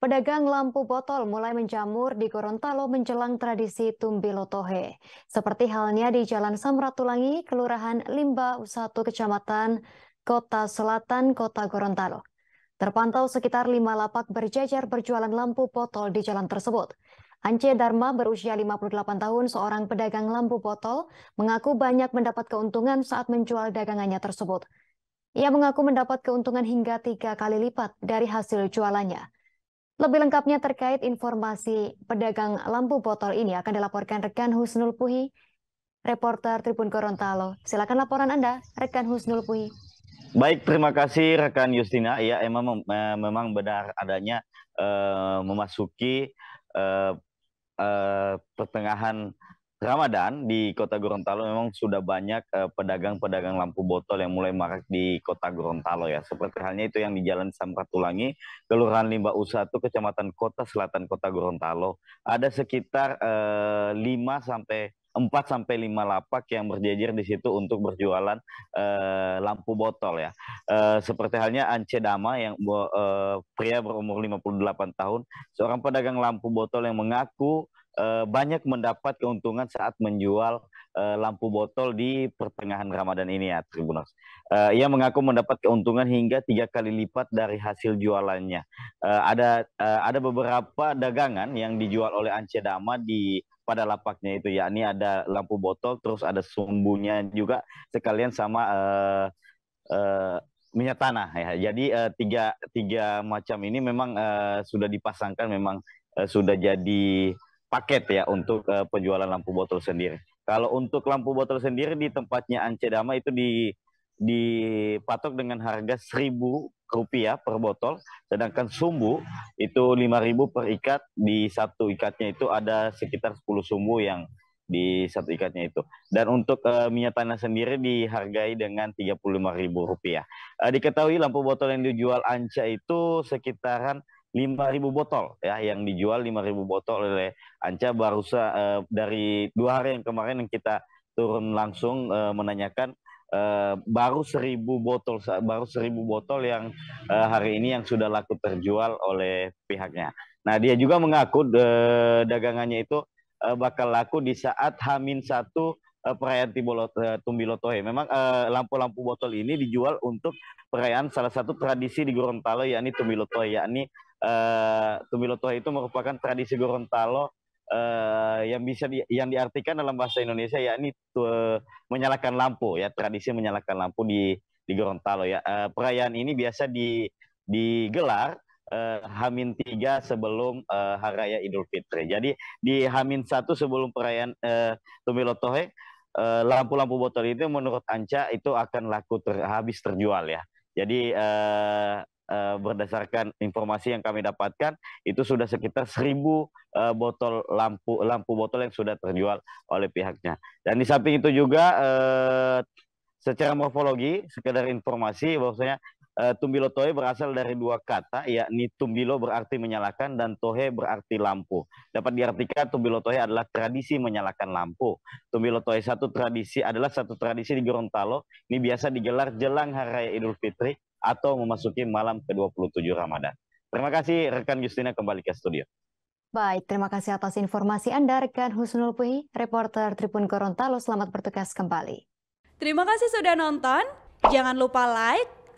Pedagang lampu botol mulai menjamur di Gorontalo menjelang tradisi Tumbilo Tohe. Seperti halnya di Jalan Samratulangi, Kelurahan Limba, 1 Kecamatan Kota Selatan, Kota Gorontalo. Terpantau sekitar lima lapak berjajar berjualan lampu botol di jalan tersebut. Ance Dharma berusia 58 tahun, seorang pedagang lampu botol, mengaku banyak mendapat keuntungan saat menjual dagangannya tersebut. Ia mengaku mendapat keuntungan hingga tiga kali lipat dari hasil jualannya. Lebih lengkapnya terkait informasi pedagang lampu botol ini akan dilaporkan rekan Husnul Puhi, reporter Tribun Gorontalo. Silakan laporan Anda, rekan Husnul Puhi. Baik, terima kasih rekan Yustina. Ya, emang eh, memang benar adanya uh, memasuki uh, uh, pertengahan Ramadan di Kota Gorontalo memang sudah banyak eh, pedagang-pedagang eh, lampu botol yang mulai marak di Kota Gorontalo ya. Seperti halnya itu yang di Jalan Samratulangi, Kelurahan Limba U1, Kecamatan Kota Selatan Kota Gorontalo. Ada sekitar eh, 5 sampai 4 sampai 5 lapak yang berjejer di situ untuk berjualan eh, lampu botol ya. Eh, seperti halnya Ance Dama yang eh, pria berumur 58 tahun, seorang pedagang lampu botol yang mengaku uh, banyak mendapat keuntungan saat menjual uh, lampu botol di pertengahan Ramadan ini ya tribunus Uh, eh, ia mengaku mendapat keuntungan hingga tiga kali lipat dari hasil jualannya. Uh, ada uh, ada beberapa dagangan yang dijual oleh Ance Dama di pada lapaknya itu yakni ada lampu botol terus ada sumbunya juga sekalian sama uh, uh, minyak tanah ya. Jadi uh, tiga tiga macam ini memang uh, sudah dipasangkan memang uh, sudah jadi paket ya untuk uh, penjualan lampu botol sendiri. Kalau untuk lampu botol sendiri di tempatnya Ance Dama itu di dipatok dengan harga seribu rupiah per botol, sedangkan sumbu itu lima ribu per ikat di satu ikatnya itu ada sekitar sepuluh sumbu yang di satu ikatnya itu. Dan untuk uh, minyak tanah sendiri dihargai dengan tiga puluh lima ribu rupiah. Uh, diketahui lampu botol yang dijual Anca itu sekitaran 5.000 botol ya yang dijual 5.000 botol oleh Anca Barusa uh, dari dua hari yang kemarin yang kita turun langsung uh, menanyakan uh, baru 1.000 botol baru 1.000 botol yang uh, hari ini yang sudah laku terjual oleh pihaknya. Nah, dia juga mengaku uh, dagangannya itu uh, bakal laku di saat Hamin 1 uh, perayaan Tumbilotohe. Memang lampu-lampu uh, botol ini dijual untuk perayaan salah satu tradisi di Gorontalo yakni Tumbilotohe yakni uh, itu merupakan tradisi Gorontalo eh, yang bisa di, yang diartikan dalam bahasa Indonesia yakni menyalakan lampu ya tradisi menyalakan lampu di di Gorontalo ya eh, perayaan ini biasa di digelar uh, Hamin 3 sebelum uh, Hari Raya Idul Fitri. Jadi di Hamin 1 sebelum perayaan uh, Tumilo lampu-lampu uh, botol itu menurut Anca itu akan laku ter habis terjual ya. Jadi uh, uh, berdasarkan informasi yang kami dapatkan itu sudah sekitar seribu uh, botol lampu lampu botol yang sudah terjual oleh pihaknya. Dan di samping itu juga uh, secara morfologi sekedar informasi bahwasanya Uh, tumbilo tohe berasal dari dua kata, yakni tumbilo berarti menyalakan dan tohe berarti lampu. Dapat diartikan tumbilo tohe adalah tradisi menyalakan lampu. Tumbilo tohe satu tradisi adalah satu tradisi di Gorontalo. Ini biasa digelar jelang Hari Raya Idul Fitri atau memasuki malam ke-27 Ramadan. Terima kasih rekan Justina kembali ke studio. Baik, terima kasih atas informasi Anda rekan Husnul Puhi, reporter Tribun Gorontalo. Selamat bertugas kembali. Terima kasih sudah nonton. Jangan lupa like,